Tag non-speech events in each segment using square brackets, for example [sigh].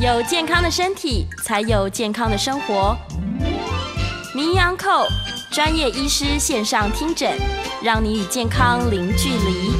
有健康的身体，才有健康的生活。名扬口专业医师线上听诊，让你与健康零距离。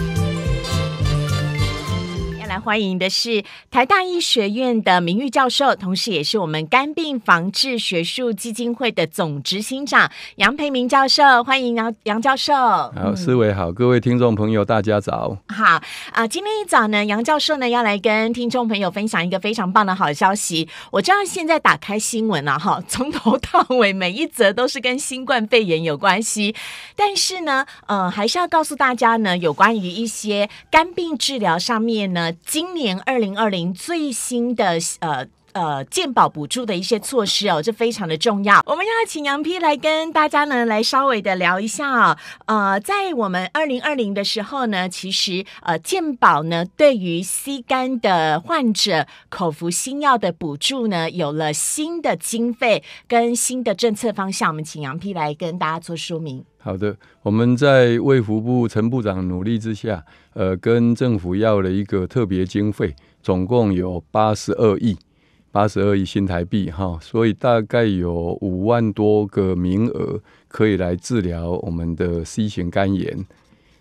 来欢迎的是台大医学院的名誉教授，同时也是我们肝病防治学术基金会的总执行长杨培明教授。欢迎杨杨教授。好，思维好，各位听众朋友，大家早。好啊，今天一早呢，杨教授呢要来跟听众朋友分享一个非常棒的好消息。我知道现在打开新闻啊，哈，[laughs] 从头到尾每一则都是跟新冠肺炎有关系，但是呢，呃，还是要告诉大家呢，有关于一些肝病治疗上面呢。今年二零二零最新的呃呃健保补助的一些措施哦，这非常的重要。我们要请杨批来跟大家呢来稍微的聊一下啊。呃，在我们二零二零的时候呢，其实呃健保呢对于 C 肝的患者口服新药的补助呢有了新的经费跟新的政策方向。我们请杨批来跟大家做说明。好的，我们在卫福部陈部长努力之下，呃，跟政府要了一个特别经费，总共有八十二亿，八十二亿新台币哈，所以大概有五万多个名额可以来治疗我们的 C 型肝炎。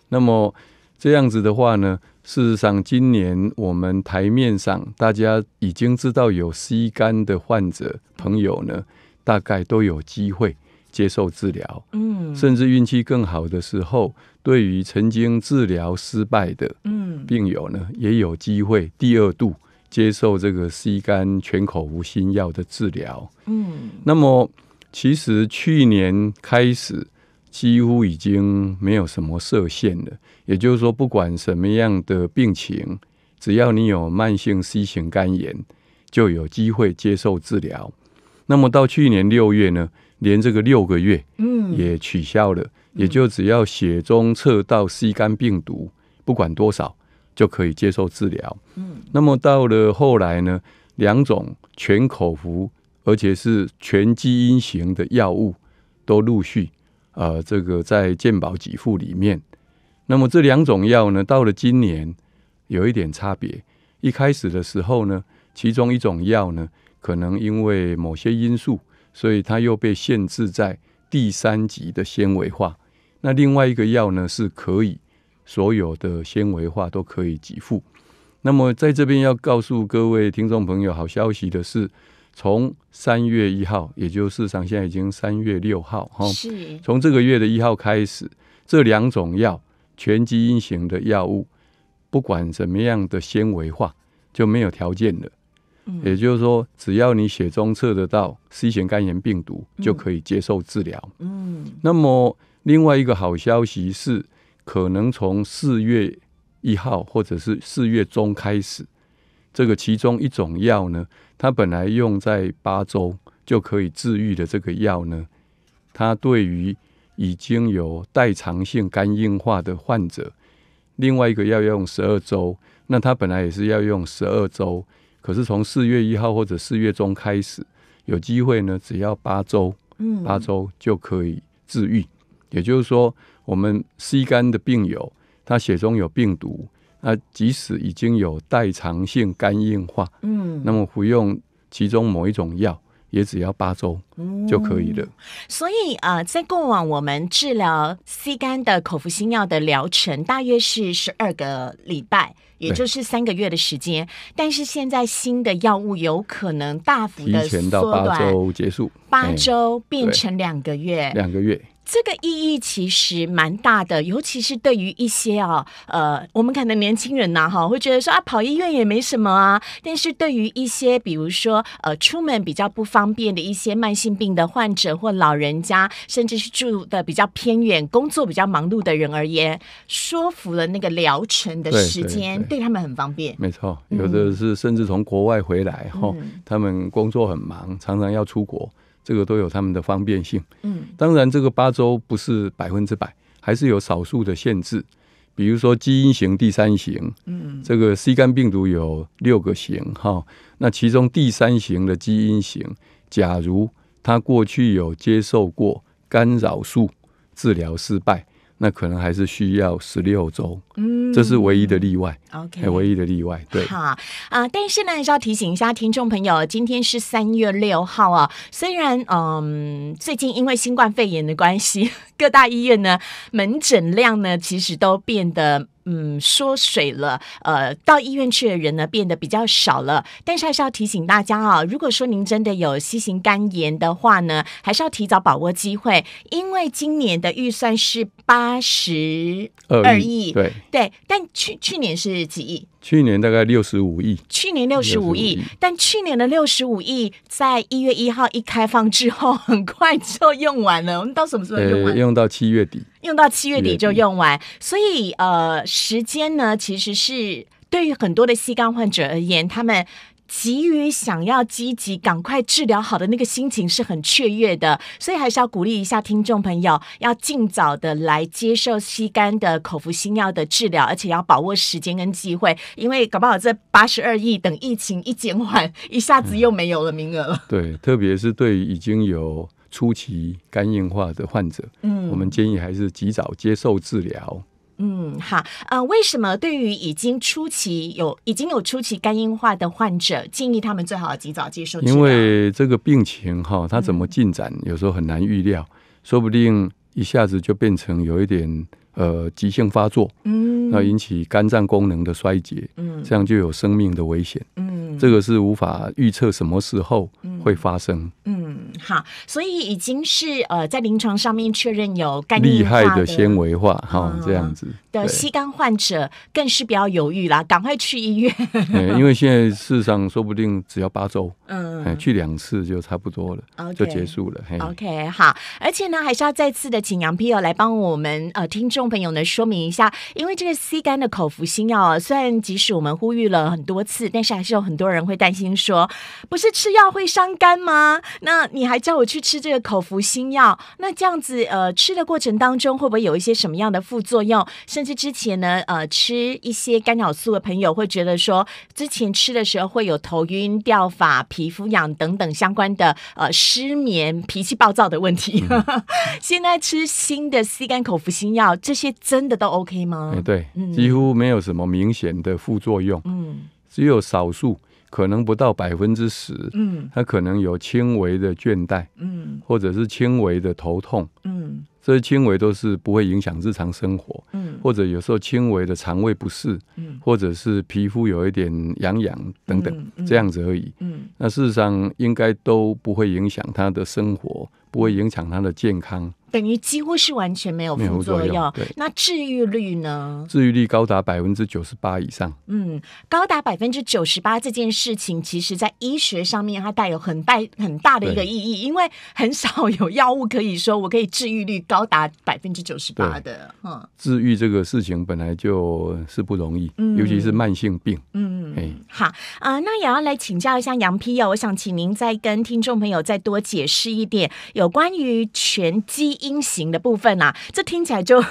那么这样子的话呢，事实上今年我们台面上大家已经知道有 C 肝的患者朋友呢，大概都有机会。接受治疗，嗯，甚至运气更好的时候，对于曾经治疗失败的，嗯，病友呢也有机会第二度接受这个 C 肝全口服新药的治疗，嗯。那么，其实去年开始几乎已经没有什么设限了，也就是说，不管什么样的病情，只要你有慢性 C 型肝炎，就有机会接受治疗。那么到去年六月呢？连这个六个月也取消了，也就只要血中测到 C 肝病毒，不管多少就可以接受治疗。嗯，那么到了后来呢，两种全口服，而且是全基因型的药物都陆续呃这个在健保给付里面。那么这两种药呢，到了今年有一点差别。一开始的时候呢，其中一种药呢，可能因为某些因素。所以它又被限制在第三级的纤维化。那另外一个药呢，是可以所有的纤维化都可以给付。那么在这边要告诉各位听众朋友好消息的是，从三月一号，也就市场现在已经三月六号哈，从这个月的一号开始，这两种药全基因型的药物，不管什么样的纤维化就没有条件了。也就是说，只要你血中测得到 C 型肝炎病毒，就可以接受治疗。嗯，那么另外一个好消息是，可能从四月一号或者是四月中开始，这个其中一种药呢，它本来用在八周就可以治愈的这个药呢，它对于已经有代偿性肝硬化的患者，另外一个要用十二周，那它本来也是要用十二周。可是从四月一号或者四月中开始，有机会呢，只要八周，嗯，八周就可以治愈。也就是说，我们 C 肝的病友，他血中有病毒，那即使已经有代偿性肝硬化，嗯，那么服用其中某一种药。也只要八周就可以了。所以啊，在过往我们治疗 C 肝的口服新药的疗程大约是十二个礼拜，也就是三个月的时间。但是现在新的药物有可能大幅的缩短，八周结束，八周变成两个月，两个月。这个意义其实蛮大的，尤其是对于一些啊呃，我们可能年轻人呐哈会觉得说啊跑医院也没什么啊。但是对于一些比如说呃出门比较不方便的一些慢性病的患者或老人家，甚至是住的比较偏远、工作比较忙碌的人而言，说服了那个疗程的时间，对他们很方便。没错，有的是甚至从国外回来，哈，他们工作很忙，常常要出国。这个都有他们的方便性，嗯，当然这个八周不是百分之百，还是有少数的限制，比如说基因型第三型，嗯，这个 C 肝病毒有六个型哈，那其中第三型的基因型，假如他过去有接受过干扰素治疗失败，那可能还是需要十六周。这是唯一的例外，OK，唯一的例外，对。好啊，但是呢，还是要提醒一下听众朋友，今天是三月六号啊。虽然，嗯，最近因为新冠肺炎的关系，[laughs] 各大医院呢门诊量呢其实都变得嗯缩水了，呃，到医院去的人呢变得比较少了。但是还是要提醒大家啊，如果说您真的有新型肝炎的话呢，还是要提早把握机会，因为今年的预算是八十二亿，对。对，但去去年是几亿？去年大概六十五亿。去年六十五亿，但去年的六十五亿，在一月一号一开放之后，很快就用完了。我们到什么时候用完？用到七月底。用到七月底就用完，所以呃，时间呢，其实是对于很多的膝盖患者而言，他们。急于想要积极、赶快治疗好的那个心情是很雀跃的，所以还是要鼓励一下听众朋友，要尽早的来接受吸肝的口服新药的治疗，而且要把握时间跟机会，因为搞不好这八十二亿等疫情一减缓，[laughs] 一下子又没有了名额了。对，特别是对于已经有初期肝硬化的患者，嗯，我们建议还是及早接受治疗。嗯，好，呃，为什么对于已经初期有已经有初期肝硬化的患者，建议他们最好及早接受因为这个病情哈，它怎么进展，有时候很难预料，说不定一下子就变成有一点呃急性发作，嗯，那引起肝脏功能的衰竭，嗯，这样就有生命的危险，嗯，这个是无法预测什么时候会发生，嗯。好，所以已经是呃，在临床上面确认有肝厉害的纤维化，哈，这样子的吸肝患者更是不要犹豫啦，赶快去医院。因为现在事实上说不定只要八周，嗯，去两次就差不多了，就结束了。OK，好，而且呢，还是要再次的请杨 P 友来帮我们呃，听众朋友呢说明一下，因为这个吸肝的口服新药，虽然即使我们呼吁了很多次，但是还是有很多人会担心说，不是吃药会伤肝吗？那。你还叫我去吃这个口服新药？那这样子，呃，吃的过程当中会不会有一些什么样的副作用？甚至之前呢，呃，吃一些干扰素的朋友会觉得说，之前吃的时候会有头晕、掉发、皮肤痒等等相关的呃失眠、脾气暴躁的问题。[laughs] 现在吃新的吸肝口服新药，这些真的都 OK 吗？对，几乎没有什么明显的副作用，嗯，只有少数。可能不到百分之十，嗯，他可能有轻微的倦怠，嗯，或者是轻微的头痛，嗯，这些轻微都是不会影响日常生活，嗯，或者有时候轻微的肠胃不适，嗯，或者是皮肤有一点痒痒等等这样子而已，嗯，那事实上应该都不会影响他的生活，不会影响他的健康。等于几乎是完全没有副作用。对，那治愈率呢？治愈率高达百分之九十八以上。嗯，高达百分之九十八这件事情，其实在医学上面它带有很大很大的一个意义，因为很少有药物可以说我可以治愈率高达百分之九十八的。嗯，治愈这个事情本来就是不容易，尤其是慢性病。嗯，哎，好啊，那也要来请教一下杨批友，我想请您再跟听众朋友再多解释一点有关于拳击。基因型的部分呐，这听起来就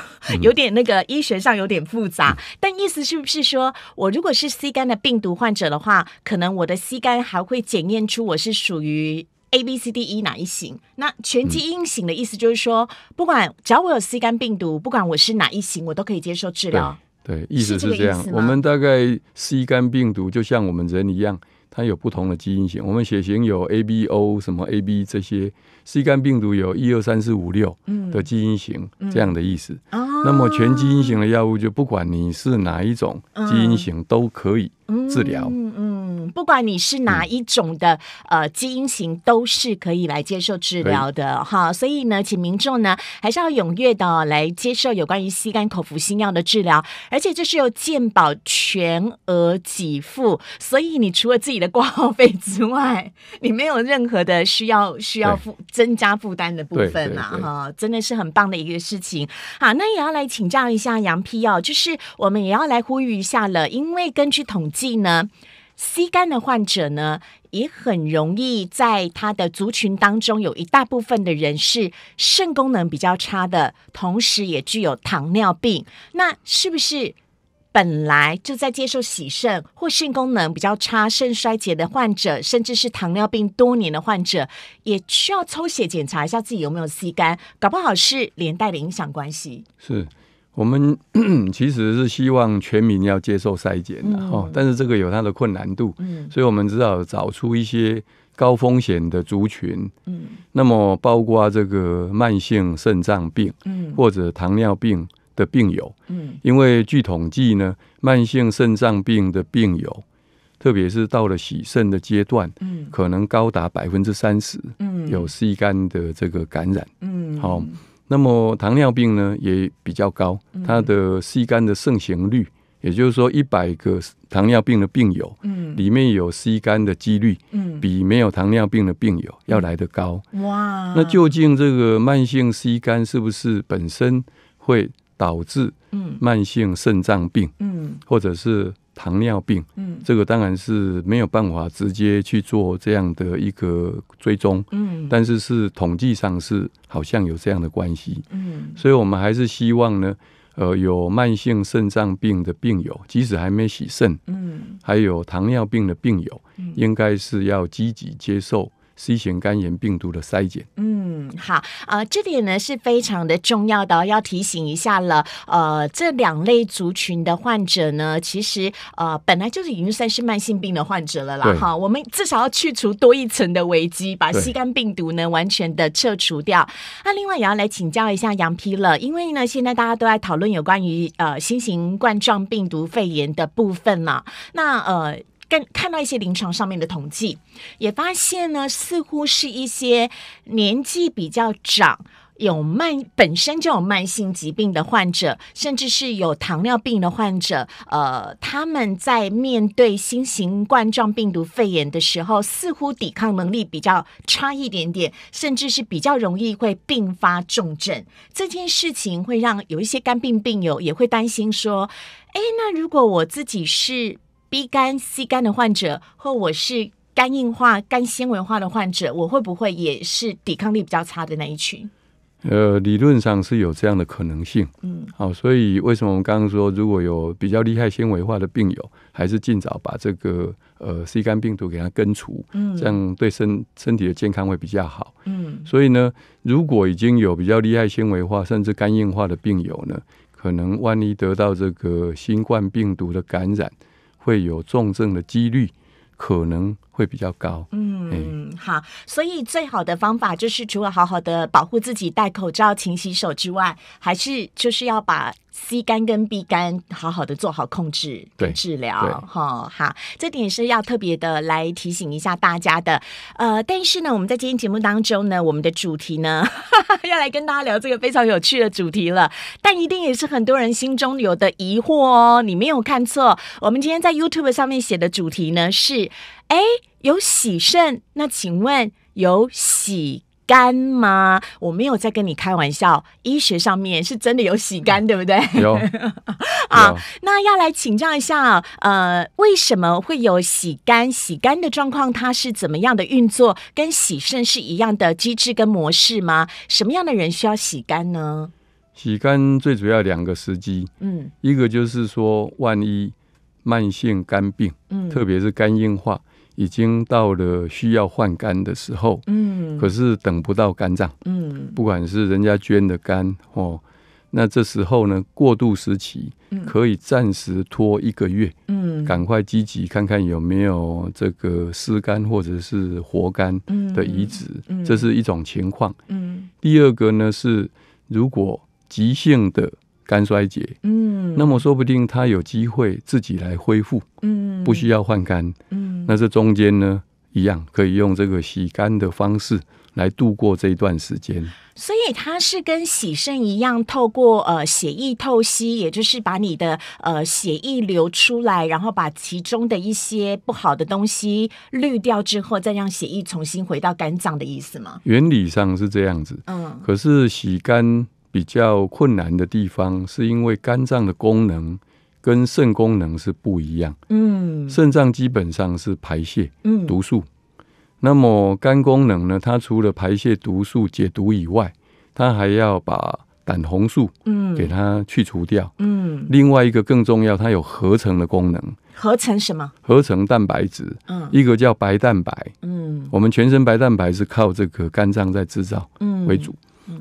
有点那个医学上有点复杂，但意思是不是说我如果是 C 肝的病毒患者的话，可能我的 C 肝还会检验出我是属于 A、B、C、D、E 哪一型？那全基因型的意思就是说，不管只要我有 C 肝病毒，不管我是哪一型，我都可以接受治疗。对，意思是这样。我们大概 C 肝病毒就像我们人一样，它有不同的基因型。我们血型有 A、B、O 什么 A、B 这些。乙肝病毒有一二三四五六的基因型，这样的意思。那么全基因型的药物就不管你是哪一种基因型都可以治疗。嗯嗯，不管你是哪一种的呃基因型都是可以来接受治疗的哈。所以呢，请民众呢还是要踊跃的来接受有关于吸肝口服新药的治疗，而且这是由健保全额给付，所以你除了自己的挂号费之外，你没有任何的需要需要付。增加负担的部分啊，哈，真的是很棒的一个事情。好，那也要来请教一下杨批哦，就是我们也要来呼吁一下了，因为根据统计呢，C 肝的患者呢，也很容易在他的族群当中有一大部分的人是肾功能比较差的，同时也具有糖尿病，那是不是？本来就在接受洗肾或肾功能比较差、肾衰竭的患者，甚至是糖尿病多年的患者，也需要抽血检查一下自己有没有 C 肝，搞不好是连带的影响关系。是我们 [clears throat] 其实是希望全民要接受筛检的哈，但是这个有它的困难度，嗯，所以我们知道找出一些高风险的族群，嗯，那么包括这个慢性肾脏病，嗯，或者糖尿病。的病友，嗯，因为据统计呢，慢性肾脏病的病友，特别是到了洗肾的阶段，嗯，可能高达百分之三十，嗯，有 C 肝的这个感染，嗯，好，那么糖尿病呢也比较高，它的 C 肝的盛行率，也就是说一百个糖尿病的病友，嗯，里面有 C 肝的几率，嗯，比没有糖尿病的病友要来得高，哇，那究竟这个慢性 C 肝是不是本身会？导致慢性肾脏病嗯或者是糖尿病嗯这个当然是没有办法直接去做这样的一个追踪嗯但是是统计上是好像有这样的关系嗯所以我们还是希望呢呃有慢性肾脏病的病友即使还没洗肾嗯还有糖尿病的病友应该是要积极接受。C 型肝炎病毒的筛检，嗯，好，呃，这点呢是非常的重要的，要提醒一下了。呃，这两类族群的患者呢，其实呃本来就是已经算是慢性病的患者了啦。哈，我们至少要去除多一层的危机，把乙肝病毒呢完全的撤除掉。那另外也要来请教一下杨 P 了，因为呢现在大家都在讨论有关于呃新型冠状病毒肺炎的部分嘛。那呃。跟看到一些临床上面的统计，也发现呢，似乎是一些年纪比较长、有慢本身就有慢性疾病的患者，甚至是有糖尿病的患者，呃，他们在面对新型冠状病毒肺炎的时候，似乎抵抗能力比较差一点点，甚至是比较容易会并发重症。这件事情会让有一些肝病病友也会担心说：，哎，那如果我自己是。B 肝、C 肝的患者，或我是肝硬化、肝纤维化的患者，我会不会也是抵抗力比较差的那一群？呃，理论上是有这样的可能性。嗯，好，所以为什么我们刚刚说，如果有比较厉害纤维化的病友，还是尽早把这个呃 C 肝病毒给它根除，嗯，这样对身身体的健康会比较好。嗯，所以呢，如果已经有比较厉害纤维化，甚至肝硬化的病友呢，可能万一得到这个新冠病毒的感染。会有重症的几率可能会比较高，嗯，好，所以最好的方法就是除了好好的保护自己，戴口罩、勤洗手之外，还是就是要把。C 肝跟 B 肝好好的做好控制跟治疗，哈好，这点是要特别的来提醒一下大家的，呃，但是呢，我们在今天节目当中呢，我们的主题呢 [laughs] 要来跟大家聊这个非常有趣的主题了，但一定也是很多人心中有的疑惑哦，你没有看错，我们今天在 YouTube 上面写的主题呢是，哎，有喜肾，那请问有喜？肝吗？我没有在跟你开玩笑，医学上面是真的有洗肝，对不对？有 [laughs] 啊，那要来请教一下，呃，为什么会有洗肝？洗肝的状况它是怎么样的运作？跟洗肾是一样的机制跟模式吗？什么样的人需要洗肝呢？洗肝最主要两个时机，嗯，一个就是说万一慢性肝病，嗯，特别是肝硬化。已经到了需要换肝的时候，嗯，可是等不到肝脏，嗯，不管是人家捐的肝哦，那这时候呢，过渡时期可以暂时拖一个月，嗯，赶快积极看看有没有这个湿肝或者是活肝的移植，这是一种情况。嗯，第二个呢是如果急性的。肝衰竭，嗯，那么说不定他有机会自己来恢复，嗯，不需要换肝，嗯，那这中间呢，一样可以用这个洗肝的方式来度过这一段时间。所以它是跟洗肾一样，透过呃血液透析，也就是把你的呃血液流出来，然后把其中的一些不好的东西滤掉之后，再让血液重新回到肝脏的意思吗？原理上是这样子，嗯，可是洗肝。比较困难的地方是因为肝脏的功能跟肾功能是不一样。嗯，肾脏基本上是排泄毒素，那么肝功能呢？它除了排泄毒素、解毒以外，它还要把胆红素嗯给它去除掉。嗯，另外一个更重要，它有合成的功能。合成什么？合成蛋白质。嗯，一个叫白蛋白。嗯，我们全身白蛋白是靠这个肝脏在制造为主。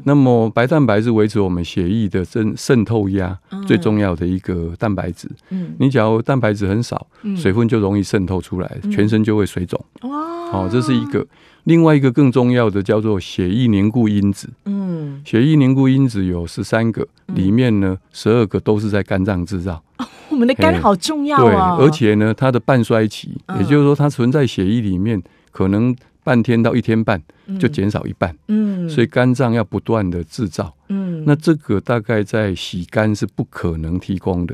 那么白蛋白是维持我们血液的渗渗透压最重要的一个蛋白质。嗯，你假如蛋白质很少，水分就容易渗透出来，全身就会水肿。哦，好，这是一个。另外一个更重要的叫做血液凝固因子。嗯，血液凝固因子有十三个，里面呢十二个都是在肝脏制造。我们的肝好重要啊！对，而且呢，它的半衰期，也就是说它存在血液里面可能。半天到一天半就减少一半，所以肝脏要不断的制造。那这个大概在洗肝是不可能提供的，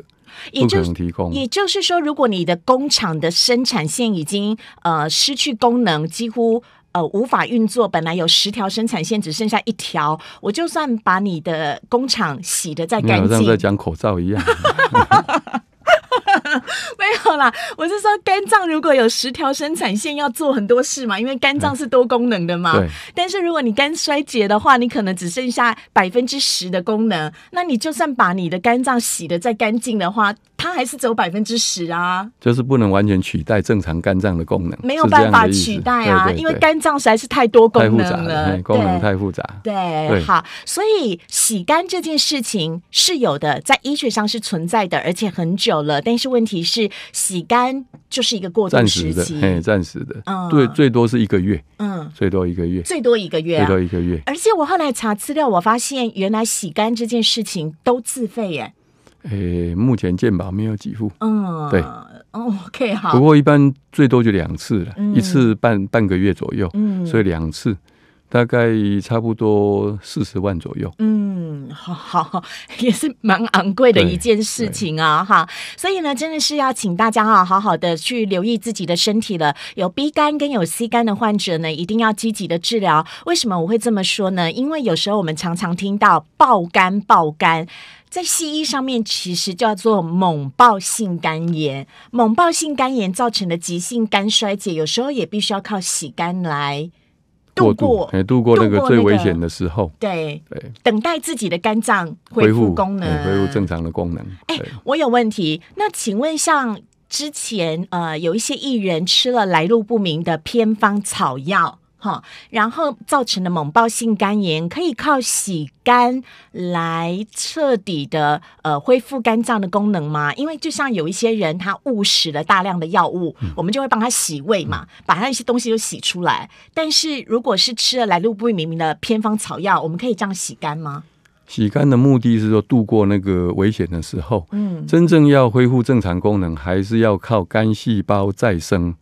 不可能提供。也就是说，如果你的工厂的生产线已经呃失去功能，几乎呃无法运作，本来有十条生产线只剩下一条，我就算把你的工厂洗的再干净，好像在讲口罩一样。[laughs] [laughs] 没有啦，我是说肝脏如果有十条生产线要做很多事嘛，因为肝脏是多功能的嘛。但是如果你肝衰竭的话，你可能只剩下百分之十的功能。那你就算把你的肝脏洗的再干净的话。它还是只有百分之十啊，就是不能完全取代正常肝脏的功能，没有办法取代啊，因为肝脏实在是太多功能太了，功能太复杂。对，好，所以洗肝这件事情是有的，在医学上是存在的，而且很久了。但是问题是，洗肝就是一个过渡时期，暂时的，对，最多是一个月，嗯，最多一个月，最多一个月，最多一个月。而且我后来查资料，我发现原来洗肝这件事情都自费耶。诶，目前健保没有给付。嗯，对，OK，好。不过一般最多就两次了，一次半半个月左右。嗯，所以两次大概差不多四十万左右。嗯，好好，也是蛮昂贵的一件事情啊，哈。所以呢，真的是要请大家啊，好好的去留意自己的身体了。有 B 肝跟有 C 肝的患者呢，一定要积极的治疗。为什么我会这么说呢？因为有时候我们常常听到爆肝，爆肝。在西医上面，其实叫做猛暴性肝炎，猛暴性肝炎造成的急性肝衰竭，有时候也必须要靠洗肝来度过，度过那个最危险的时候，对对，等待自己的肝脏恢复功能，恢复正常的功能。哎，我有问题，那请问像之前呃，有一些艺人吃了来路不明的偏方草药。哈，然后造成的猛暴性肝炎可以靠洗肝来彻底的呃恢复肝脏的功能吗？因为就像有一些人他误食了大量的药物，我们就会帮他洗胃嘛，把他一些东西都洗出来。但是如果是吃了来路不明的偏方草药，我们可以这样洗肝吗？洗肝的目的是说度过那个危险的时候，嗯，真正要恢复正常功能还是要靠肝细胞再生，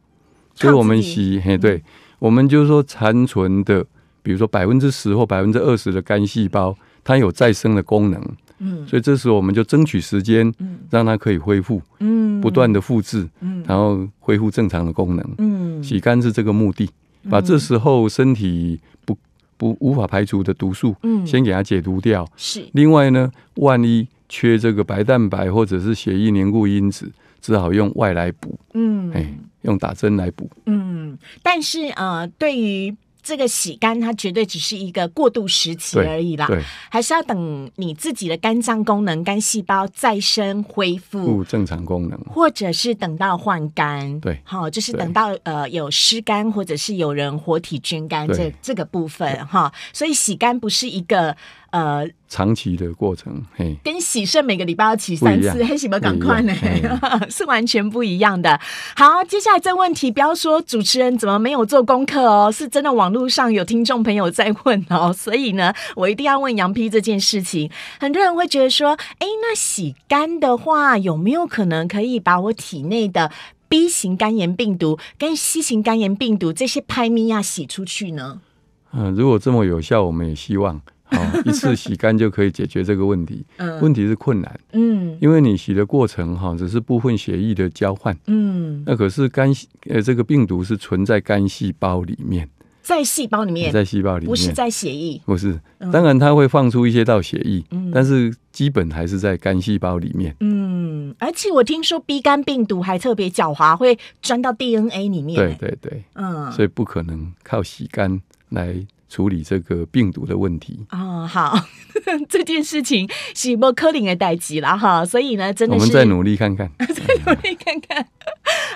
所以我们洗，嘿，对。我们就是说，残存的，比如说百分之十或百分之二十的肝细胞，它有再生的功能。嗯，所以这时候我们就争取时间，嗯，让它可以恢复，嗯，不断的复制，嗯，然后恢复正常的功能。嗯，洗肝是这个目的，把这时候身体不不无法排除的毒素，嗯，先给它解毒掉。是。另外呢，万一缺这个白蛋白或者是血液凝固因子。只好用外来补，嗯，哎，用打针来补，嗯，但是呃，对于这个洗肝，它绝对只是一个过渡时期而已啦，还是要等你自己的肝脏功能、肝细胞再生恢复正常功能，或者是等到换肝，对，好，就是等到呃有湿肝，或者是有人活体捐肝这这个部分哈，所以洗肝不是一个。呃，长期的过程，嘿，跟洗肾每个礼拜要洗三次，还洗不赶快呢，[laughs] 是完全不一样的。好，接下来这问题，不要说主持人怎么没有做功课哦，是真的网络上有听众朋友在问哦，[laughs] 所以呢，我一定要问羊皮这件事情。很多人会觉得说，哎，那洗肝的话，有没有可能可以把我体内的 B 型肝炎病毒跟 C 型肝炎病毒这些拍咪呀洗出去呢？嗯，如果这么有效，我们也希望。啊，一次洗干就可以解决这个问题。[laughs] 嗯，问题是困难。嗯，因为你洗的过程哈，只是部分血液的交换。嗯，那可是肝，呃，这个病毒是存在肝细胞里面，在细胞里面，在细胞里面，不是在血液，不是，当然它会放出一些到血液，嗯、但是基本还是在肝细胞里面。嗯，而且我听说 B 肝病毒还特别狡猾，会钻到 DNA 里面。对对对，嗯，所以不可能靠洗肝来。处理这个病毒的问题啊，好，[laughs] 这件事情是莫科林的代际了哈，所以呢，真的是我们再努力看看，[laughs] 再努力看看。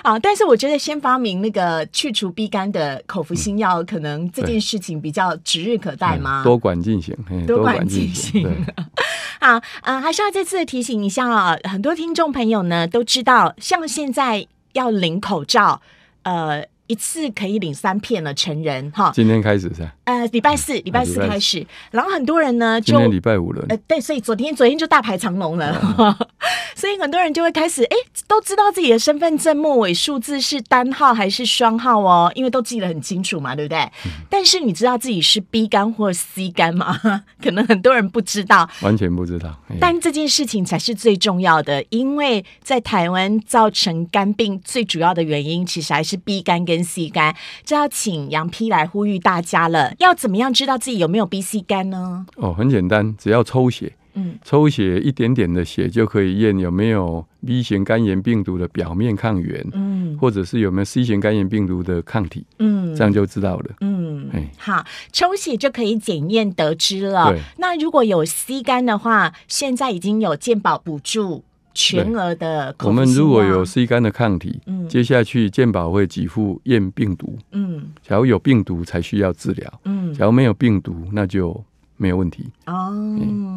好，但是我觉得先发明那个去除乙肝的口服新药，可能这件事情比较指日可待吗？多管进行，多管进行。[laughs] 好啊，还是要再次提醒一下啊，很多听众朋友呢都知道，像现在要领口罩，呃。一次可以领三片了，成人哈。今天开始是？呃，礼拜四，礼拜四开始。然后很多人呢，就礼拜五了。呃，对，所以昨天，昨天就大排长龙了。[laughs] 所以很多人就会开始，哎，都知道自己的身份证末尾数字是单号还是双号哦，因为都记得很清楚嘛，对不对？但是你知道自己是 B 肝或 C 肝吗？[laughs] 可能很多人不知道，完全不知道。但这件事情才是最重要的，因为在台湾造成肝病最主要的原因，其实还是 B 肝跟。B 肝，就要请杨 P 来呼吁大家了。要怎么样知道自己有没有 B C 肝呢？哦，很简单，只要抽血，嗯，抽血一点点的血就可以验有没有 B 型肝炎病毒的表面抗原，嗯，或者是有没有 C 型肝炎病毒的抗体，嗯，这样就知道了。嗯，好，抽血就可以检验得知了。那如果有 C 肝的话，现在已经有健保补助。全额的，我们如果有 C 肝的抗体，嗯，接下去健保会给付验病毒，嗯，假如有病毒才需要治疗，嗯，假如没有病毒那就没有问题哦。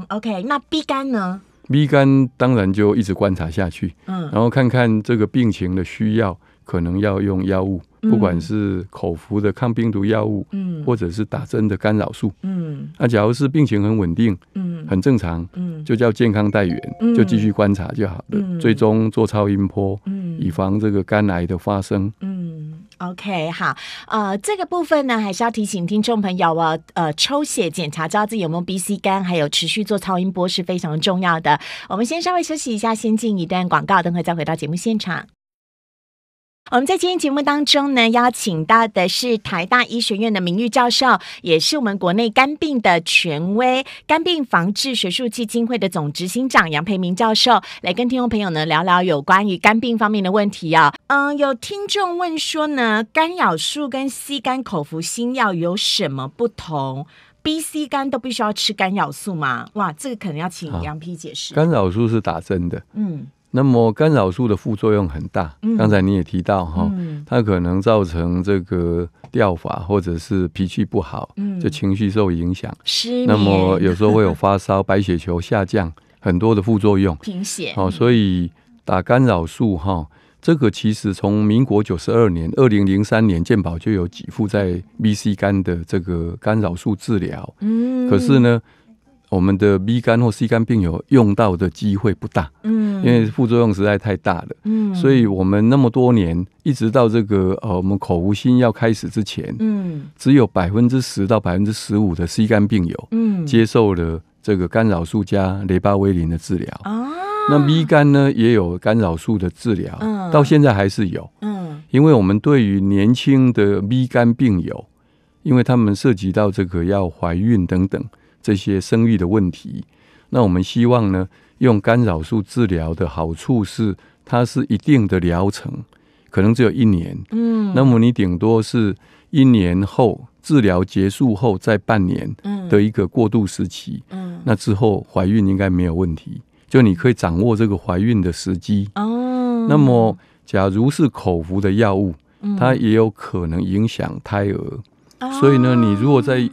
OK，那 B 肝呢？B 肝当然就一直观察下去，嗯，然后看看这个病情的需要，可能要用药物，不管是口服的抗病毒药物，嗯，或者是打针的干扰素，嗯，那假如是病情很稳定，嗯，很正常，嗯。就叫健康带原，就继续观察就好了。最终做超音波，以防这个肝癌的发生。嗯，OK，好，呃，这个部分呢，还是要提醒听众朋友啊，呃，抽血检查知道自己有没有 B C 肝，还有持续做超音波是非常重要的。我们先稍微休息一下，先进一段广告，等会再回到节目现场。我们在今天节目当中呢，邀请到的是台大医学院的名誉教授，也是我们国内肝病的权威——肝病防治学术基金会的总执行长杨培明教授，来跟听众朋友呢聊聊有关于肝病方面的问题哦。嗯，有听众问说呢，干扰素跟 C 肝口服新药有什么不同？B、C 肝都必须要吃干扰素吗？哇，这个可能要请杨丕解释。干扰素是打针的，嗯。那么干扰素的副作用很大，刚才你也提到哈，它可能造成这个掉发，或者是脾气不好，就情绪受影响。那么有时候会有发烧、白血球下降，很多的副作用。贫血。哦，所以打干扰素哈，这个其实从民国九十二年、二零零三年健保就有几副在 v c 肝的这个干扰素治疗。嗯。可是呢？我们的 B 肝或 C 肝病友用到的机会不大，嗯，因为副作用实在太大了，嗯，所以我们那么多年，一直到这个呃我们口服新药开始之前，嗯，只有百分之十到百分之十五的 C 肝病友，嗯，接受了这个干扰素加雷巴威林的治疗啊，那 B 肝呢也有干扰素的治疗，嗯，到现在还是有，嗯，因为我们对于年轻的 B 肝病友，因为他们涉及到这个要怀孕等等。这些生育的问题，那我们希望呢，用干扰素治疗的好处是，它是一定的疗程，可能只有一年。嗯，那么你顶多是一年后治疗结束后再半年的一个过渡时期。嗯，那之后怀孕应该没有问题，就你可以掌握这个怀孕的时机。哦，那么假如是口服的药物，它也有可能影响胎儿，所以呢，你如果在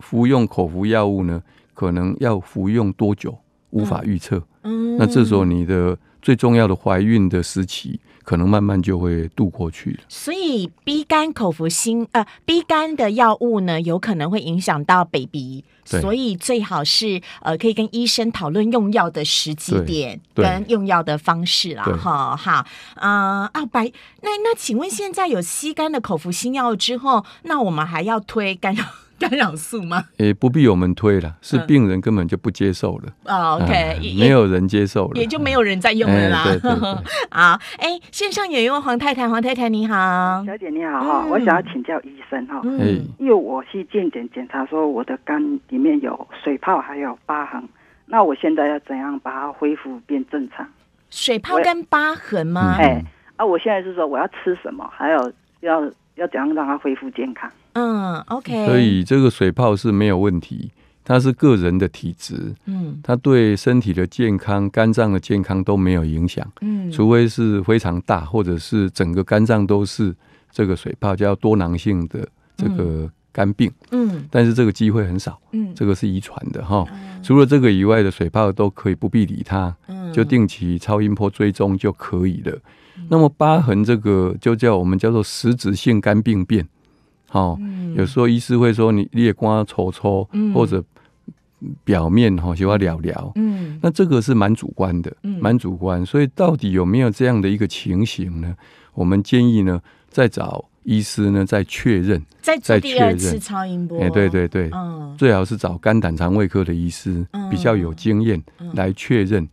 服用口服药物呢，可能要服用多久无法预测。嗯，那这时候你的最重要的怀孕的时期，可能慢慢就会度过去了。所以 B 肝口服新呃 B 肝的药物呢，有可能会影响到 baby。所以最好是呃可以跟医生讨论用药的时机点跟用药的方式啦。哈哈，啊，阿白，那那请问现在有吸干的口服新药之后，那我们还要推肝？干扰素吗？也不必我们推了，是病人根本就不接受了。哦 o k 没有人接受了，也就没有人在用了啦。对对对。[laughs] 好，哎，线上有一位黄太太，黄太太你好，小姐你好哈，我想要请教医生哈，嗯，因为我去健检检查，说我的肝里面有水泡还有疤痕，那我现在要怎样把它恢复变正常？水泡跟疤痕吗？哎，啊，我现在是说我要吃什么，还有要要怎样让它恢复健康？嗯，OK，所以这个水泡是没有问题，它是个人的体质，嗯，它对身体的健康、肝脏的健康都没有影响，嗯，除非是非常大，或者是整个肝脏都是这个水泡，叫多囊性的这个肝病，嗯，但是这个机会很少，嗯，这个是遗传的哈，除了这个以外的水泡都可以不必理它，嗯，就定期超音波追踪就可以了。那么疤痕这个就叫我们叫做实质性肝病变。好，有时候医师会说你，你也光要抽抽，或者表面哈，就欢聊聊。嗯，那这个是蛮主观的，蛮主观。所以到底有没有这样的一个情形呢？我们建议呢，再找医师呢，再确认。再再第二次超音波。哎，对对对，最好是找肝胆肠胃科的医师，比较有经验来确认。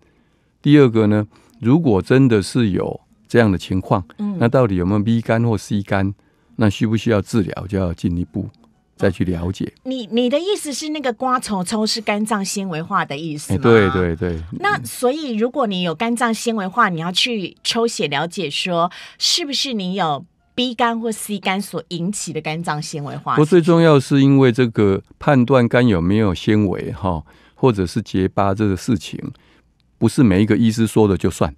第二个呢，如果真的是有这样的情况，嗯，那到底有没有 B 肝或 C 肝？那需不需要治疗，就要进一步再去了解。你你的意思是，那个“瓜丑抽是肝脏纤维化的意思？对对对。那所以，如果你有肝脏纤维化，你要去抽血了解，说是不是你有 B 肝或 C 肝所引起的肝脏纤维化。不，最重要是因为这个判断肝有没有纤维哈，或者是结疤这个事情，不是每一个医师说的就算。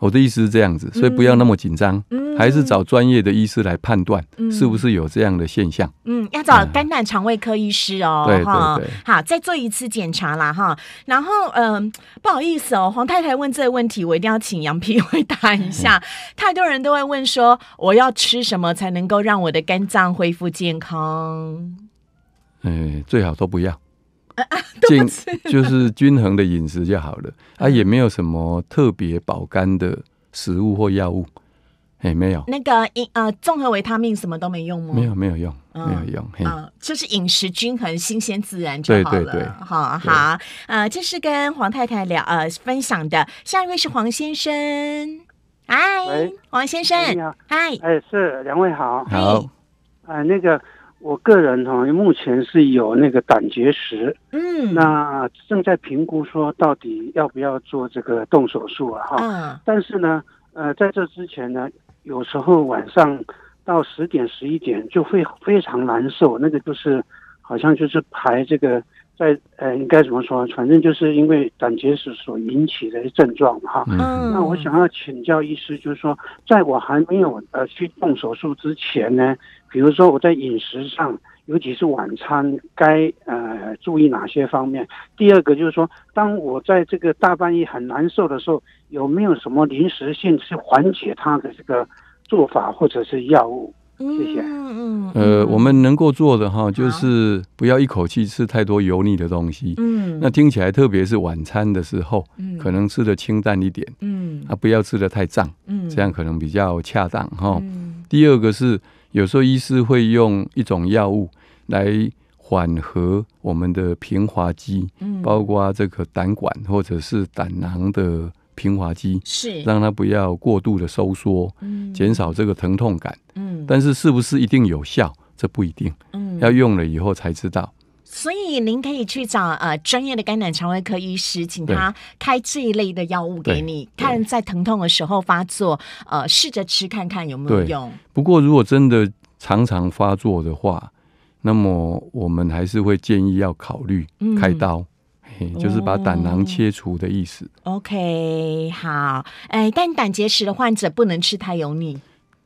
我的意思是这样子，所以不要那么紧张，嗯、还是找专业的医师来判断是不是有这样的现象。嗯，要找肝胆肠胃科医师哦。对对对。好，再做一次检查啦哈。然后，嗯，不好意思哦，黄太太问这个问题，我一定要请杨皮 [laughs] 回答一下。太多人都会问说，我要吃什么才能够让我的肝脏恢复健康？嗯，最好都不要。[laughs] 就是均衡的饮食就好了啊，也没有什么特别保肝的食物或药物，哎，没有。那个饮呃综合维他命什么都没用吗？没有，没有用，没有用。嗯，就是饮食均衡、新鲜自然就好了。对对对，好，好。呃，这是跟黄太太聊呃分享的，下一位是黄先生。嗨，黄先生。嗨，哎，是两位好。好。哎，那个。我个人哈，目前是有那个胆结石，嗯，那正在评估说到底要不要做这个动手术啊，哈，但是呢，呃，在这之前呢，有时候晚上到十点十一点就会非常难受，那个就是好像就是排这个在呃应该怎么说，反正就是因为胆结石所引起的症状哈，嗯，那我想要请教医师，就是说在我还没有呃去动手术之前呢。比如说我在饮食上，尤其是晚餐，该呃注意哪些方面？第二个就是说，当我在这个大半夜很难受的时候，有没有什么临时性去缓解它的这个做法或者是药物？谢谢。嗯嗯。呃，我们能够做的哈，就是不要一口气吃太多油腻的东西。嗯。那听起来，特别是晚餐的时候，可能吃的清淡一点。嗯。啊，不要吃的太胀。嗯。这样可能比较恰当哈。嗯。第二个是。有时候医师会用一种药物来缓和我们的平滑肌，包括这个胆管或者是胆囊的平滑肌，是让它不要过度的收缩，减少这个疼痛感。但是是不是一定有效？这不一定，要用了以后才知道。所以您可以去找呃专业的肝胆肠胃科医师，请他开这一类的药物给你。看在疼痛的时候发作，呃，试着吃看看有没有用。不过如果真的常常发作的话，那么我们还是会建议要考虑开刀，就是把胆囊切除的意思。OK，好，哎，但胆结石的患者不能吃太油腻。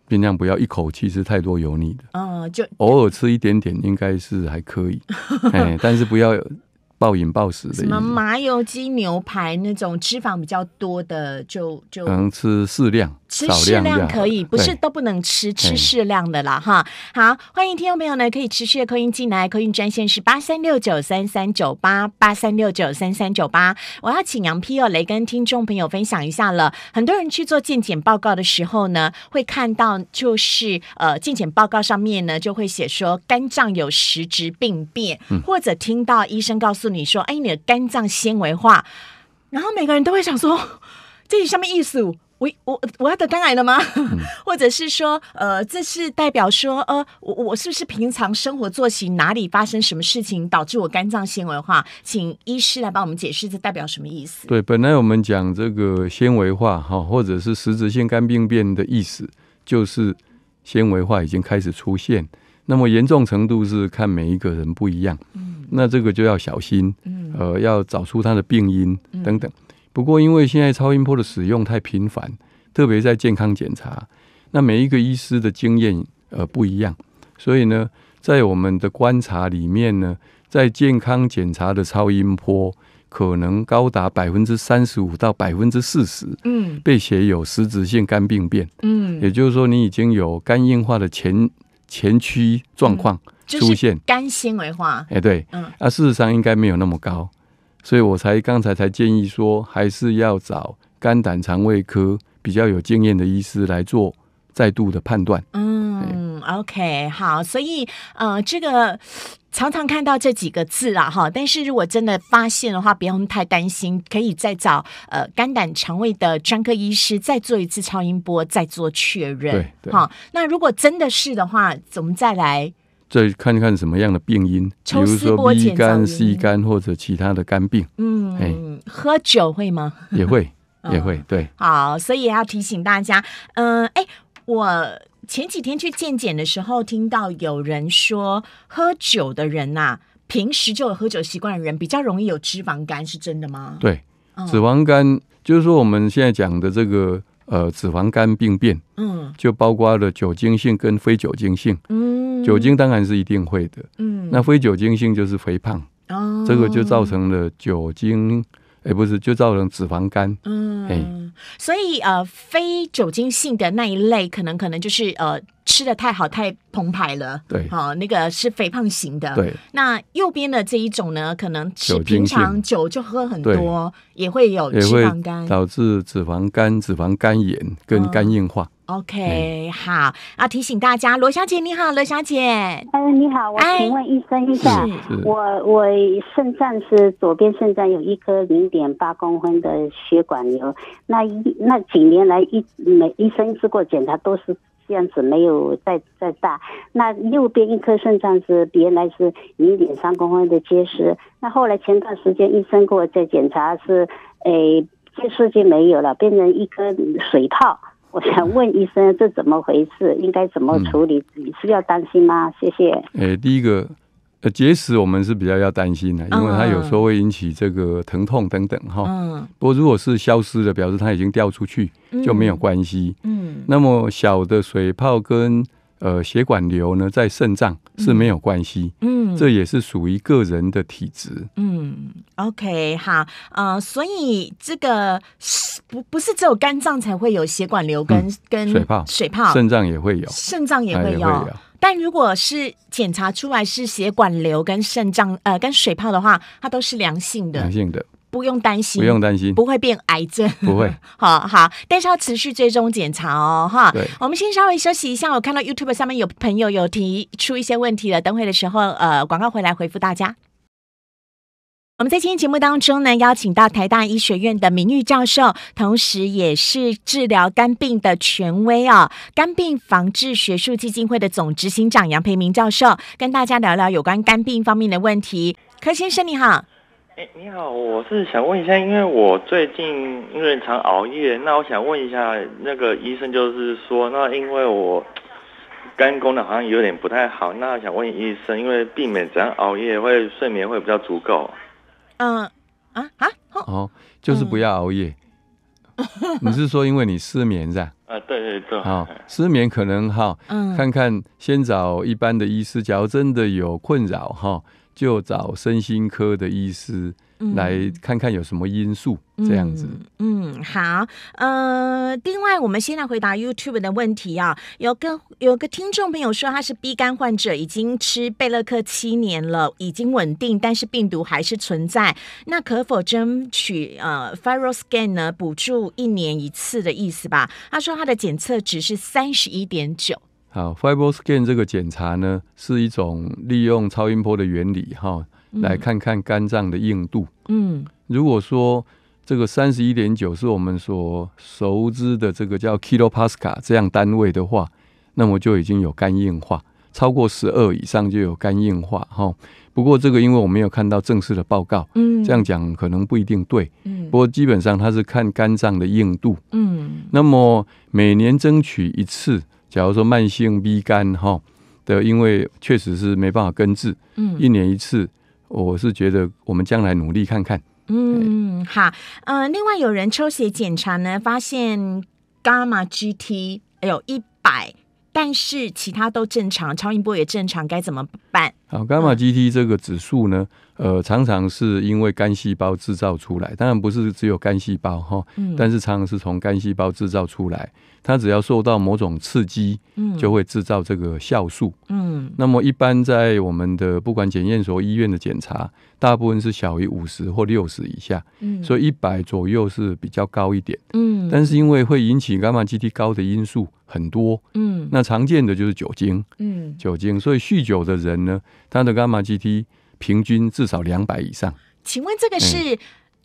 尽量不要一口气吃太多油腻的，嗯，就偶尔吃一点点应该是还可以，[laughs] 哎，但是不要暴饮暴食的。麻麻油鸡牛排那种脂肪比较多的，就就可能吃适量。吃适量可以，不是都不能吃，吃适量的啦哈。好，欢迎听众朋友呢可以持续的扣音进来，扣音专线是八三六九三三九八八三六九三三九八。我要请杨 P 哦雷跟听众朋友分享一下了。很多人去做健检报告的时候呢，会看到就是呃健检报告上面呢就会写说肝脏有实质病变，或者听到医生告诉你说哎你的肝脏纤维化，然后每个人都会想说这下面意思？我我我要得肝癌了吗？[laughs] 或者是说，呃，这是代表说，呃，我我是不是平常生活作息哪里发生什么事情导致我肝脏纤维化？请医师来帮我们解释这代表什么意思？对，本来我们讲这个纤维化哈，或者是实质性肝病变的意思，就是纤维化已经开始出现，那么严重程度是看每一个人不一样，嗯，那这个就要小心，嗯，呃，要找出它的病因等等。不过，因为现在超音波的使用太频繁，特别在健康检查，那每一个医师的经验呃不一样，所以呢，在我们的观察里面呢，在健康检查的超音波，可能高达百分之三十五到百分之四十，嗯，被写有实质性肝病变，嗯，也就是说你已经有肝硬化的前前驱状况出现，肝纤维化，哎对，嗯，啊事实上应该没有那么高。所以我才刚才才建议说，还是要找肝胆肠胃科比较有经验的医师来做再度的判断。嗯，OK，好，所以呃，这个常常看到这几个字啊，哈，但是如果真的发现的话，不用太担心，可以再找呃肝胆肠胃的专科医师再做一次超音波，再做确认。对，好，那如果真的是的话，我们再来。再看看什么样的病因，比如说 B 肝、C 肝或者其他的肝病。嗯，哎，喝酒会吗？也会，[laughs] 也会。对。好，所以要提醒大家，嗯，哎，我前几天去健检的时候，听到有人说，喝酒的人呐，平时就有喝酒习惯的人，比较容易有脂肪肝，是真的吗？对，脂肪肝就是说我们现在讲的这个。呃，脂肪肝病变，嗯，就包括了酒精性跟非酒精性，嗯，酒精当然是一定会的，嗯，那非酒精性就是肥胖，哦，这个就造成了酒精，哎，不是，就造成脂肪肝，嗯，哎，所以呃，非酒精性的那一类可能可能就是呃。吃的太好太澎湃了，对，好那个是肥胖型的。对，那右边的这一种呢，可能是平常酒就喝很多，也会有脂肪肝，导致脂肪肝、脂肪肝炎跟肝硬化。OK，好啊，提醒大家，罗小姐你好，罗小姐，哎你好，我请问医生一下，我我肾脏是左边肾脏有一颗零点八公分的血管瘤，那一那几年来一每医生做过检查都是。这样子没有再再大，那右边一颗肾脏是原来是零点三公分的结石，那后来前段时间医生给我再检查是，诶结石就没有了，变成一颗水泡。我想问医生这怎么回事？应该怎么处理？你是要担心吗？谢谢。诶，第一个。呃，结石我们是比较要担心的，因为它有时候会引起这个疼痛等等哈。嗯。不过如果是消失的，表示它已经掉出去，就没有关系。嗯。那么小的水泡跟呃血管瘤呢，在肾脏是没有关系。嗯。这也是属于个人的体质。嗯。OK，好。呃，所以这个不不是只有肝脏才会有血管瘤跟跟水泡，水泡肾脏也会有，肾脏也会有。但如果是检查出来是血管瘤跟肾脏呃跟水泡的话，它都是良性的，良性的，不用担心，不用担心，不会变癌症，不会。[laughs] 好好，但是要持续追踪检查哦，哈。对，我们先稍微休息一下。我看到 YouTube 上面有朋友有提出一些问题了，等会的时候呃广告回来回复大家。我们在今天节目当中呢，邀请到台大医学院的名誉教授，同时也是治疗肝病的权威啊，肝病防治学术基金会的总执行长杨培明教授，跟大家聊聊有关肝病方面的问题。柯先生你好，哎你好，我是想问一下，因为我最近因为常熬夜，那我想问一下那个医生，就是说那因为我肝功呢好像有点不太好，那想问医生，因为避免怎样熬夜，会睡眠会比较足够。嗯啊啊，哦，就是不要熬夜。你是说因为你失眠，是 [laughs] 啊，对对对，好，失眠可能哈，看看先找一般的医师，假如真的有困扰，哈，就找身心科的医师。来看看有什么因素这样子。嗯，好，呃，另外我们先来回答 YouTube 的问题啊，有个有个听众朋友说他是鼻肝患者，已经吃贝勒克七年了，已经稳定，但是病毒还是存在。那可否争取呃，FibroScan 呢？补助一年一次的意思吧？他说他的检测值是三十一点九。好，FibroScan 这个检查呢，是一种利用超音波的原理哈。来看看肝脏的硬度。嗯，如果说这个三十一点九是我们所熟知的这个叫 kilo pascal 这样单位的话，那么就已经有肝硬化，超过十二以上就有肝硬化。哈，不过这个因为我没有看到正式的报告，嗯，这样讲可能不一定对。嗯，不过基本上他是看肝脏的硬度。嗯，那么每年争取一次，假如说慢性 B 肝，哈的，因为确实是没办法根治。嗯，一年一次。我是觉得我们将来努力看看。嗯，好，呃，另外有人抽血检查呢，发现伽马 GT 有一百，但是其他都正常，超音波也正常，该怎么办？然伽马 g t 这个指数呢，呃，常常是因为肝细胞制造出来，当然不是只有肝细胞哈，但是常常是从肝细胞制造出来。它只要受到某种刺激，就会制造这个酵素，嗯。那么一般在我们的不管检验所、医院的检查，大部分是小于五十或六十以下，嗯。所以一百左右是比较高一点，嗯。但是因为会引起伽马 g t 高的因素很多，嗯。那常见的就是酒精，嗯，酒精，所以酗酒的人呢。他的伽马 GT 平均至少两百以上，请问这个是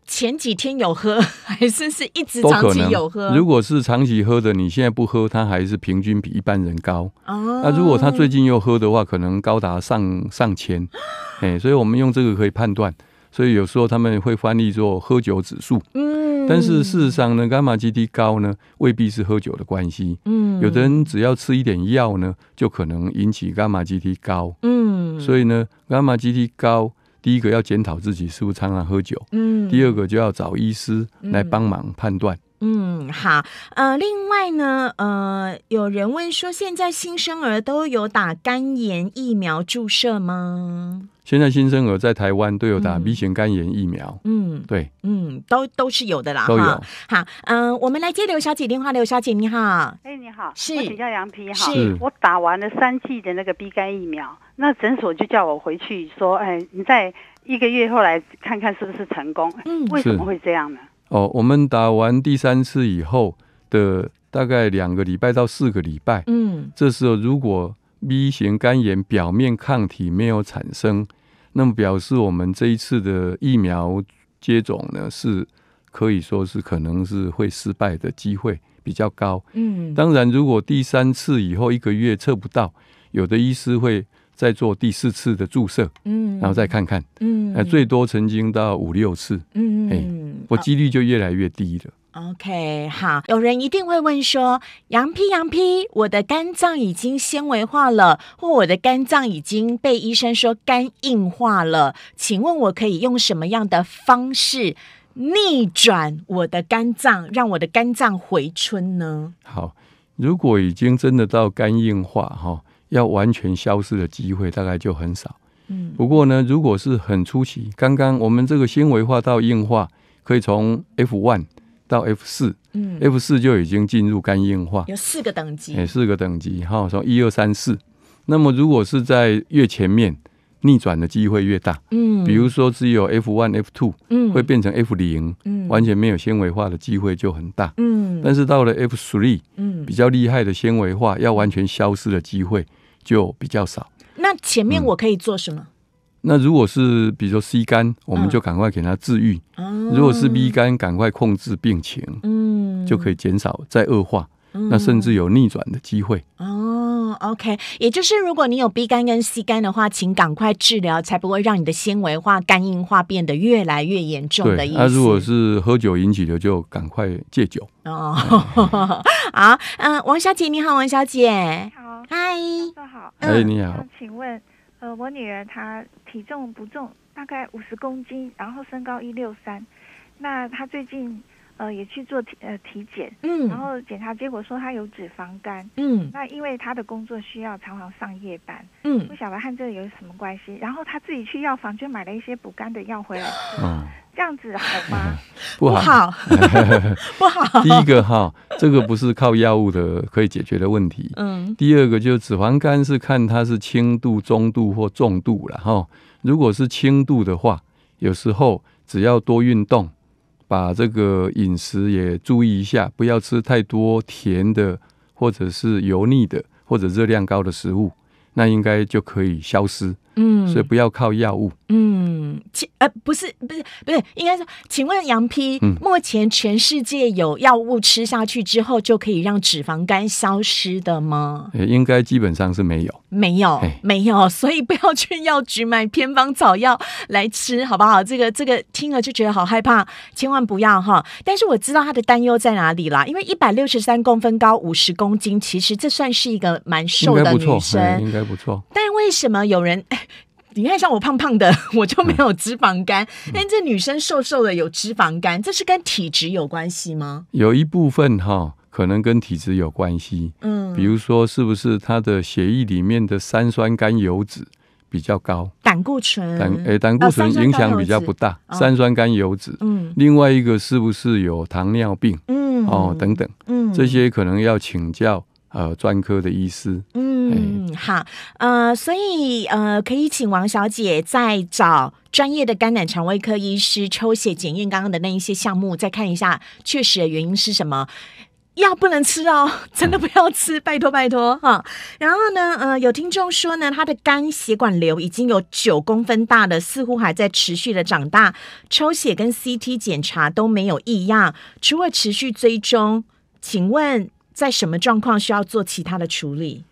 前几天有喝，[laughs] 还是是一直长期有喝？如果是长期喝的，你现在不喝，他还是平均比一般人高。哦，那如果他最近又喝的话，可能高达上上千。[gasps] 哎，所以我们用这个可以判断。所以有时候他们会翻译做喝酒指数。嗯。但是事实上呢伽马 g t 高呢未必是喝酒的关系。嗯，有的人只要吃一点药呢，就可能引起伽马 g t 高。嗯，所以呢伽马 g t 高，第一个要检讨自己是不是常常喝酒。嗯，第二个就要找医师来帮忙判断。嗯，好。呃，另外呢，呃，有人问说，现在新生儿都有打肝炎疫苗注射吗？现在新生儿在台湾都有打 B 型肝炎疫苗，嗯，对，嗯，都都是有的啦，都有。好，嗯，我们来接刘小姐电话，刘小姐你好，哎，你好，是我请教杨皮哈，是我打完了三剂的那个 B 肝疫苗，那诊所就叫我回去说，哎，你在一个月后来看看是不是成功，嗯，为什么会这样呢？哦，我们打完第三次以后的大概两个礼拜到四个礼拜，嗯，这时候如果 B 型肝炎表面抗体没有产生。那么表示我们这一次的疫苗接种呢，是可以说是可能是会失败的机会比较高。嗯，当然如果第三次以后一个月测不到，有的医师会再做第四次的注射。嗯，然后再看看。嗯，最多曾经到五六次。嗯嗯，哎，我几率就越来越低了。OK，好，有人一定会问说：“羊皮羊皮，我的肝脏已经纤维化了，或我的肝脏已经被医生说肝硬化了，请问我可以用什么样的方式逆转我的肝脏，让我的肝脏回春呢？”好，如果已经真的到肝硬化，哈，要完全消失的机会大概就很少。嗯，不过呢，如果是很初期，刚刚我们这个纤维化到硬化，可以从 F one。到 F 四，嗯，F 四就已经进入肝硬化，有四个等级，诶，四个等级哈，从一、二、三、四。那么如果是在越前面，逆转的机会越大，嗯，比如说只有 F one、F two，嗯，会变成 F 零，嗯，完全没有纤维化的机会就很大，嗯，但是到了 F three，嗯，比较厉害的纤维化，要完全消失的机会就比较少。那前面我可以做什么？那如果是比如说 C 肝，我们就赶快给它治愈；如果是 B 肝，赶快控制病情，嗯，就可以减少再恶化，那甚至有逆转的机会。哦，OK，也就是如果你有 B 肝跟 C 肝的话，请赶快治疗，才不会让你的纤维化、肝硬化变得越来越严重的意思。那如果是喝酒引起的，就赶快戒酒。哦，[laughs] 好，嗯，王小姐你好，王小姐好，嗨，你好，哎，你好，请问。呃，我女儿她体重不重，大概五十公斤，然后身高一六三，那她最近。呃，也去做体呃体检，嗯，然后检查结果说他有脂肪肝，嗯，那因为他的工作需要常常上夜班，嗯，不晓得和这个有什么关系。然后他自己去药房就买了一些补肝的药回来，嗯，这样子好吗？[laughs] 不好，[laughs] 不好。第一个哈，这个不是靠药物的可以解决的问题，嗯。第二个就是脂肪肝是看它是轻度、中度或重度了哈。如果是轻度的话，有时候只要多运动。把这个饮食也注意一下，不要吃太多甜的，或者是油腻的，或者热量高的食物，那应该就可以消失。嗯，所以不要靠药物。嗯，请呃，不是，不是，不是，应该是，请问杨批，目前全世界有药物吃下去之后就可以让脂肪肝消失的吗？应该基本上是没有，没有，没有，[laughs] 所以不要去药局买偏方草药来吃，好不好？这个这个听了就觉得好害怕，千万不要哈。但是我知道他的担忧在哪里啦，因为一百六十三公分高，五十公斤，其实这算是一个蛮瘦的女生，应该不错。但为什么有人？[laughs] 你看，像我胖胖的，[laughs] 我就没有脂肪肝。那这女生瘦瘦的有脂肪肝，这是跟体质有关系吗？有一部分哈，可能跟体质有关系。嗯，比如说是不是她的血液里面的三酸甘油脂？比较高？胆固醇。胆固醇影响比较不大。三酸甘油脂，嗯。另外一个是不是有糖尿病？嗯。哦，等等。嗯。这些可能要请教。呃，专科的医师。嗯，好，呃，所以呃，可以请王小姐再找专业的肝胆肠胃科医师抽血检验刚刚的那一些项目，再看一下确实的原因是什么，药不能吃哦，[laughs] 真的不要吃，拜托拜托哈，然后呢，呃，有听众说呢，他的肝血管瘤已经有九公分大了，似乎还在持续的长大，抽血跟 CT 检查都没有异样，除了持续追踪，请问。在什么状况需要做其他的处理？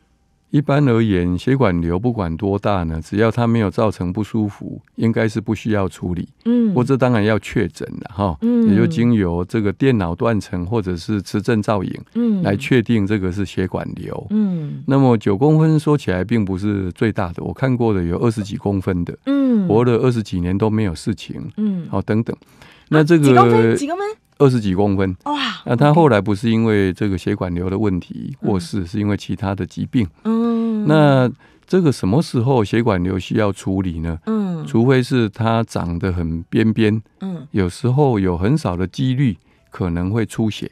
一般而言，血管瘤不管多大呢，只要它没有造成不舒服，应该是不需要处理。嗯，或者这当然要确诊了哈。嗯，也就经由这个电脑断层或者是磁振造影，嗯，来确定这个是血管瘤。嗯，那么九公分说起来并不是最大的，我看过的有二十几公分的，嗯，活了二十几年都没有事情。嗯，好，等等。那这个几二十几公分，哇！那他后来不是因为这个血管瘤的问题过世，是因为其他的疾病。嗯，那这个什么时候血管瘤需要处理呢？嗯，除非是它长得很边边，嗯，有时候有很少的几率可能会出血，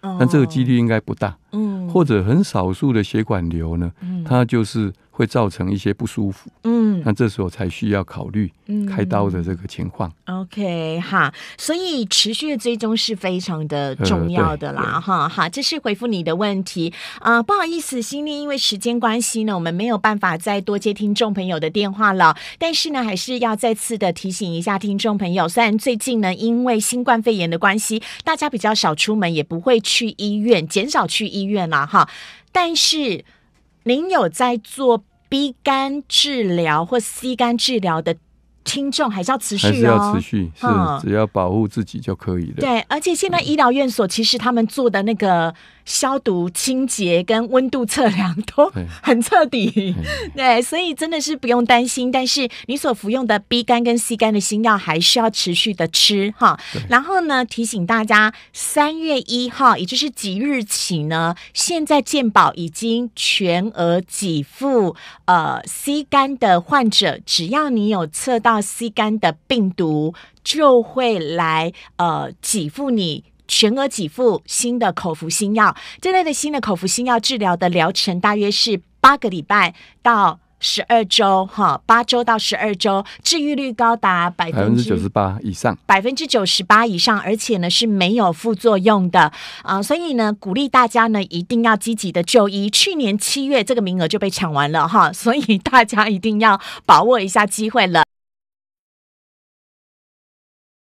但这个几率应该不大。嗯，或者很少数的血管瘤呢，嗯、它就是会造成一些不舒服，嗯，那这时候才需要考虑开刀的这个情况。OK 哈，所以持续的追踪是非常的重要的啦哈。好，这是回复你的问题啊，不好意思，心丽，因为时间关系呢，我们没有办法再多接听众朋友的电话了，但是呢，还是要再次的提醒一下听众朋友，虽然最近呢，因为新冠肺炎的关系，大家比较少出门，也不会去医院，减少去医。医院啦，哈，但是您有在做 B 肝治疗或 C 肝治疗的听众，还是要持续哦，还是要持续，是只要保护自己就可以了。对，而且现在医疗院所其实他们做的那个。消毒、清洁跟温度测量都很彻底，对，所以真的是不用担心。但是你所服用的 B 肝跟 C 肝的新药，还是要持续的吃哈。然后呢，提醒大家，三月一号，也就是即日起呢，现在健保已经全额给付呃 C 肝的患者，只要你有测到 C 肝的病毒，就会来呃给付你。全额给付新的口服新药，这类的新的口服新药治疗的疗程大约是八个礼拜到十二周，哈，八周到十二周，治愈率高达百分之九十八以上，百分之九十八以上，而且呢是没有副作用的啊，所以呢，鼓励大家呢一定要积极的就医。去年七月这个名额就被抢完了哈，所以大家一定要把握一下机会了。